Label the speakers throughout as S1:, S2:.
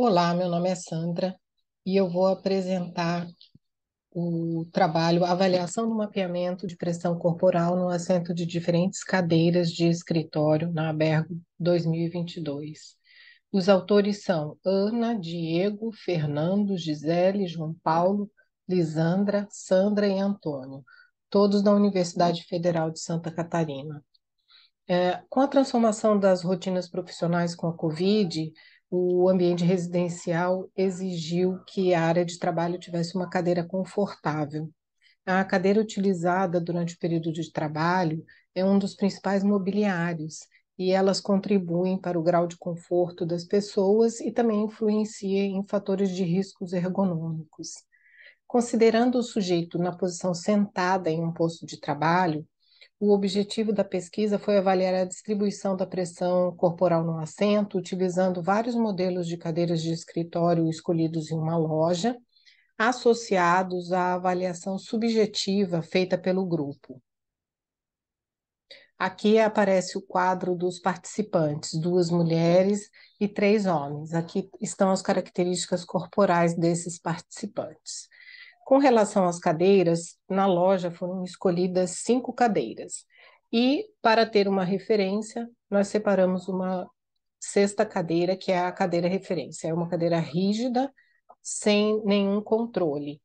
S1: Olá, meu nome é Sandra e eu vou apresentar o trabalho Avaliação do Mapeamento de Pressão Corporal no assento de diferentes cadeiras de escritório na Abergo 2022. Os autores são Ana, Diego, Fernando, Gisele, João Paulo, Lisandra, Sandra e Antônio, todos da Universidade Federal de Santa Catarina. É, com a transformação das rotinas profissionais com a Covid, o ambiente residencial exigiu que a área de trabalho tivesse uma cadeira confortável. A cadeira utilizada durante o período de trabalho é um dos principais mobiliários e elas contribuem para o grau de conforto das pessoas e também influenciam em fatores de riscos ergonômicos. Considerando o sujeito na posição sentada em um posto de trabalho, o objetivo da pesquisa foi avaliar a distribuição da pressão corporal no assento, utilizando vários modelos de cadeiras de escritório escolhidos em uma loja, associados à avaliação subjetiva feita pelo grupo. Aqui aparece o quadro dos participantes, duas mulheres e três homens. Aqui estão as características corporais desses participantes. Com relação às cadeiras, na loja foram escolhidas cinco cadeiras. E, para ter uma referência, nós separamos uma sexta cadeira, que é a cadeira referência. É uma cadeira rígida, sem nenhum controle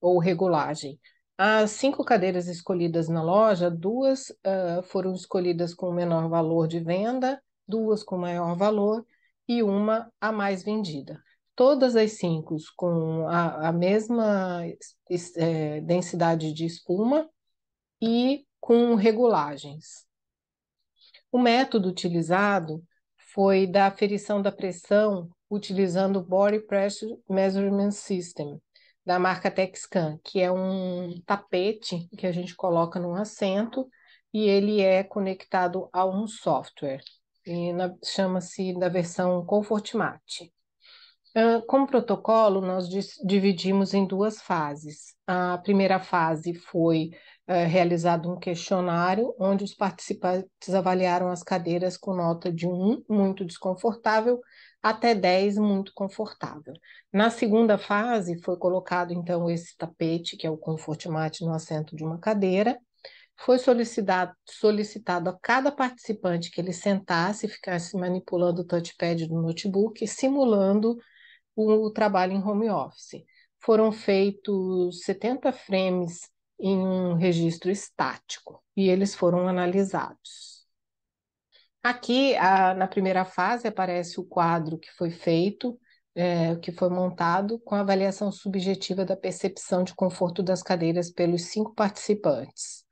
S1: ou regulagem. As cinco cadeiras escolhidas na loja, duas uh, foram escolhidas com menor valor de venda, duas com maior valor e uma a mais vendida todas as cinco com a, a mesma é, densidade de espuma e com regulagens. O método utilizado foi da aferição da pressão utilizando o Body Pressure Measurement System, da marca Texcan, que é um tapete que a gente coloca num assento e ele é conectado a um software. E chama-se da versão Comfortmate. Como protocolo, nós dividimos em duas fases. A primeira fase foi uh, realizado um questionário, onde os participantes avaliaram as cadeiras com nota de 1, muito desconfortável, até 10, muito confortável. Na segunda fase, foi colocado, então, esse tapete, que é o Comfort Mate, no assento de uma cadeira. Foi solicitado, solicitado a cada participante que ele sentasse e ficasse manipulando o touchpad do notebook, simulando o, o trabalho em home office. Foram feitos 70 frames em um registro estático e eles foram analisados. Aqui, a, na primeira fase, aparece o quadro que foi feito, é, que foi montado, com a avaliação subjetiva da percepção de conforto das cadeiras pelos cinco participantes.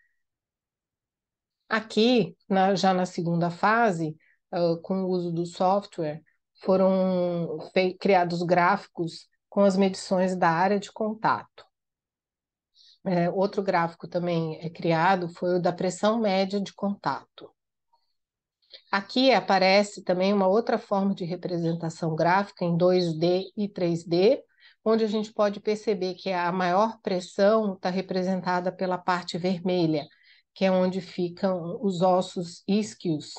S1: Aqui, na, já na segunda fase, uh, com o uso do software, foram criados gráficos com as medições da área de contato. É, outro gráfico também é criado foi o da pressão média de contato. Aqui aparece também uma outra forma de representação gráfica em 2D e 3D, onde a gente pode perceber que a maior pressão está representada pela parte vermelha, que é onde ficam os ossos isquios,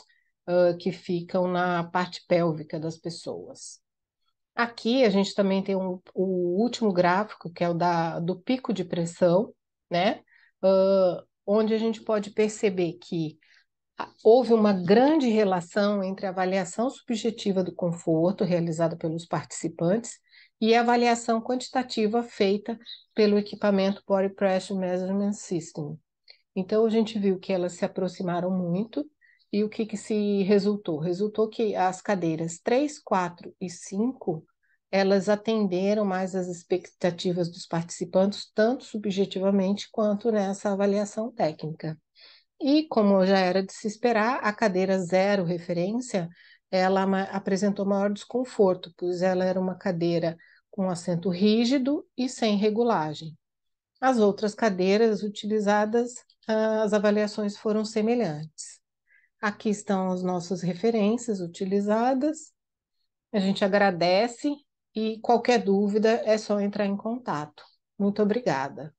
S1: uh, que ficam na parte pélvica das pessoas. Aqui a gente também tem um, o último gráfico, que é o da, do pico de pressão, né? Uh, onde a gente pode perceber que houve uma grande relação entre a avaliação subjetiva do conforto realizada pelos participantes e a avaliação quantitativa feita pelo equipamento Body Pressure Measurement System. Então, a gente viu que elas se aproximaram muito e o que, que se resultou? Resultou que as cadeiras 3, 4 e 5 elas atenderam mais as expectativas dos participantes, tanto subjetivamente quanto nessa avaliação técnica. E, como já era de se esperar, a cadeira zero referência ela apresentou maior desconforto, pois ela era uma cadeira com assento rígido e sem regulagem. As outras cadeiras utilizadas, ah, as avaliações foram semelhantes. Aqui estão as nossas referências utilizadas. A gente agradece e qualquer dúvida é só entrar em contato. Muito obrigada.